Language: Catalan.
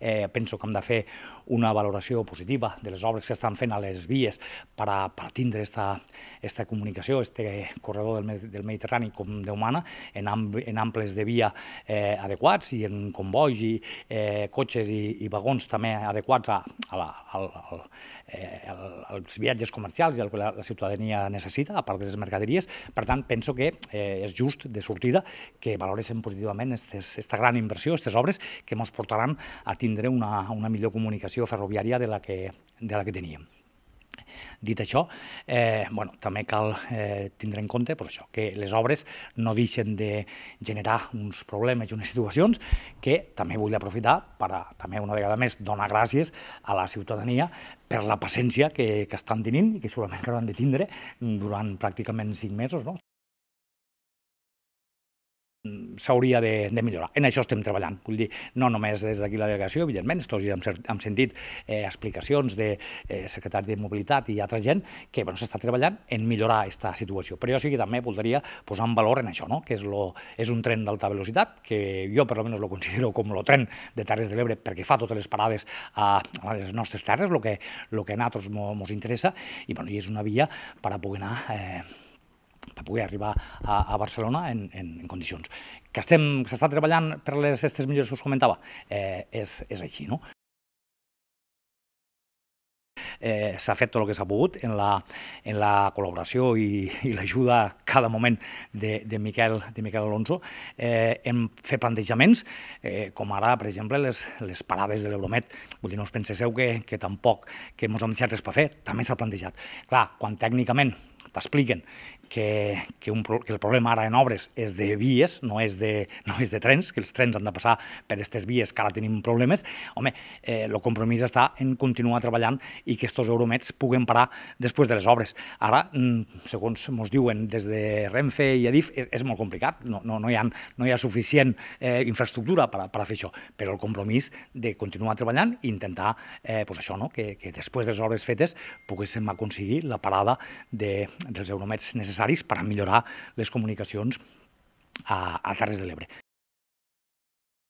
Eh, penso que hem de fer una valoració positiva de les obres que estan fent a les vies per a, per tindre esta, esta comunicació, este corredor del, del Mediterrani com de humana, en, en amples de via eh, adequats i en convois i eh, cotxes i, i vagons també adequats a, a la, al, al, eh, al, als viatges comercials i al que la, la ciutadania necessita, a part de les mercaderies. Per tant, penso que eh, és just de sortida que valoressin positivament aquesta gran inversió, aquestes obres que ens portaran a tindre tindre una, una millor comunicació ferroviària de la que, de la que teníem. Dit això, eh, bueno, també cal eh, tindre en compte per això, que les obres no deixen de generar uns problemes i unes situacions que també vull aprofitar per, a, també una vegada més, donar gràcies a la ciutadania per la paciència que, que estan tenint i que segurament que han de tindre durant pràcticament cinc mesos. No? Mm, s'hauria de, de millorar. En això estem treballant. Vull dir, no només des d'aquí la delegació, evidentment, tots hem, hem sentit eh, explicacions de eh, secretari de Mobilitat i altra gent que bueno, s'està treballant en millorar aquesta situació. Però jo sí que també voldria posar en valor en això, no? que és, lo, és un tren d'alta velocitat, que jo per almenys lo considero com el tren de Terres de l'Ebre perquè fa totes les parades a, a les nostres terres, el que, lo que a nosaltres ens interessa, i, bueno, i és una via per a poder anar eh, per poder arribar a, a Barcelona en, en, en condicions. Que estem, que s'està treballant per les estes millors que us comentava, eh, és, és així, no? Eh, s'ha fet tot el que s'ha pogut en la, en la col·laboració i, i l'ajuda cada moment de, de, Miquel, de Miquel Alonso eh, en fer plantejaments, eh, com ara, per exemple, les, les parades de l'Euromet. Vull dir, no us penseu que, que tampoc que ens hem deixat res per fer, també s'ha plantejat. Clar, quan tècnicament t'expliquen que, que, un, que el problema ara en obres és de vies, no és de, no és de trens, que els trens han de passar per aquestes vies que ara tenim problemes, home, eh, el eh, compromís està en continuar treballant i que aquests euromets puguen parar després de les obres. Ara, mm, segons ens diuen des de Renfe i Adif, és, és molt complicat, no, no, no, hi, ha, no hi ha suficient eh, infraestructura per, per a fer això, però el compromís de continuar treballant i intentar eh, pues això, no? que, que després de les obres fetes poguéssim aconseguir la parada de, dels euromets necessaris necessaris per a millorar les comunicacions a, a Terres de l'Ebre.